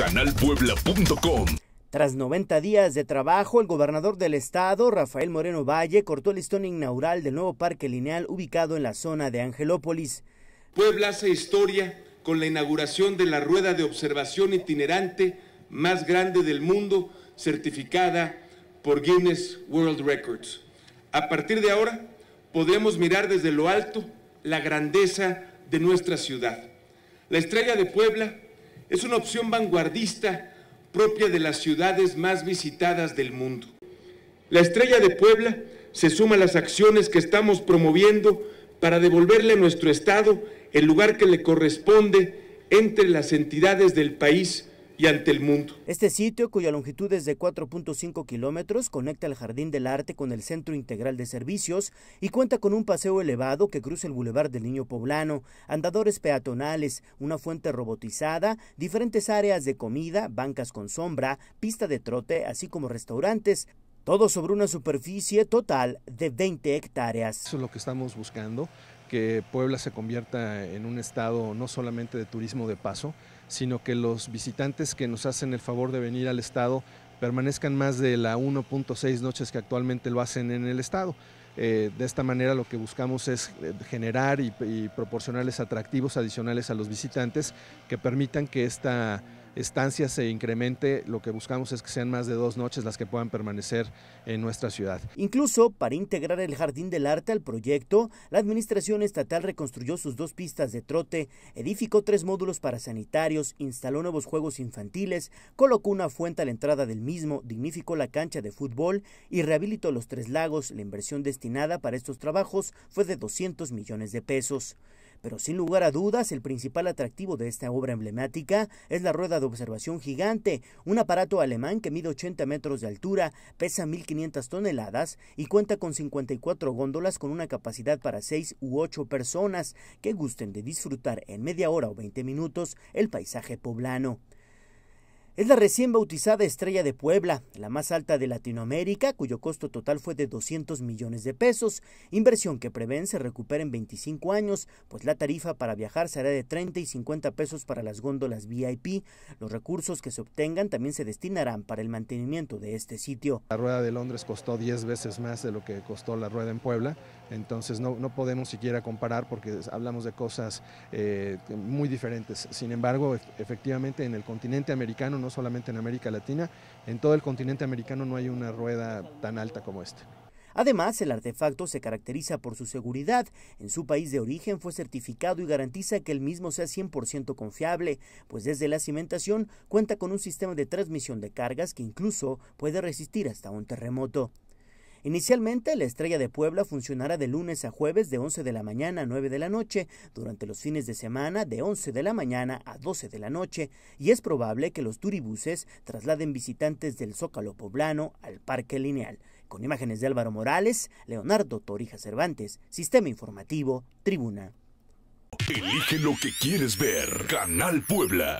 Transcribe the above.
canalpuebla.com. Tras 90 días de trabajo, el gobernador del estado, Rafael Moreno Valle, cortó el listón inaugural del nuevo parque lineal ubicado en la zona de Angelópolis. Puebla hace historia con la inauguración de la rueda de observación itinerante más grande del mundo, certificada por Guinness World Records. A partir de ahora, podemos mirar desde lo alto la grandeza de nuestra ciudad. La estrella de Puebla es una opción vanguardista propia de las ciudades más visitadas del mundo. La estrella de Puebla se suma a las acciones que estamos promoviendo para devolverle a nuestro Estado el lugar que le corresponde entre las entidades del país mundo. Este sitio, cuya longitud es de 4.5 kilómetros, conecta el Jardín del Arte con el Centro Integral de Servicios y cuenta con un paseo elevado que cruza el Boulevard del Niño Poblano, andadores peatonales, una fuente robotizada, diferentes áreas de comida, bancas con sombra, pista de trote, así como restaurantes, todo sobre una superficie total de 20 hectáreas. Eso es lo que estamos buscando, que Puebla se convierta en un estado no solamente de turismo de paso, sino que los visitantes que nos hacen el favor de venir al estado permanezcan más de la 1.6 noches que actualmente lo hacen en el estado. Eh, de esta manera lo que buscamos es eh, generar y, y proporcionarles atractivos adicionales a los visitantes que permitan que esta estancias se incremente, lo que buscamos es que sean más de dos noches las que puedan permanecer en nuestra ciudad. Incluso para integrar el Jardín del Arte al proyecto, la Administración Estatal reconstruyó sus dos pistas de trote, edificó tres módulos para sanitarios, instaló nuevos juegos infantiles, colocó una fuente a la entrada del mismo, dignificó la cancha de fútbol y rehabilitó los tres lagos. La inversión destinada para estos trabajos fue de 200 millones de pesos pero sin lugar a dudas el principal atractivo de esta obra emblemática es la rueda de observación gigante, un aparato alemán que mide 80 metros de altura, pesa 1.500 toneladas y cuenta con 54 góndolas con una capacidad para seis u ocho personas que gusten de disfrutar en media hora o 20 minutos el paisaje poblano. Es la recién bautizada Estrella de Puebla, la más alta de Latinoamérica, cuyo costo total fue de 200 millones de pesos, inversión que prevén se recupera en 25 años, pues la tarifa para viajar será de 30 y 50 pesos para las góndolas VIP. Los recursos que se obtengan también se destinarán para el mantenimiento de este sitio. La rueda de Londres costó 10 veces más de lo que costó la rueda en Puebla, entonces no, no podemos siquiera comparar porque hablamos de cosas eh, muy diferentes. Sin embargo, efectivamente en el continente americano no solamente en América Latina, en todo el continente americano no hay una rueda tan alta como esta. Además, el artefacto se caracteriza por su seguridad. En su país de origen fue certificado y garantiza que el mismo sea 100% confiable, pues desde la cimentación cuenta con un sistema de transmisión de cargas que incluso puede resistir hasta un terremoto. Inicialmente, la Estrella de Puebla funcionará de lunes a jueves de 11 de la mañana a 9 de la noche, durante los fines de semana de 11 de la mañana a 12 de la noche, y es probable que los turibuses trasladen visitantes del Zócalo poblano al Parque Lineal. Con imágenes de Álvaro Morales, Leonardo Torija Cervantes, Sistema Informativo, Tribuna. Elige lo que quieres ver, Canal Puebla.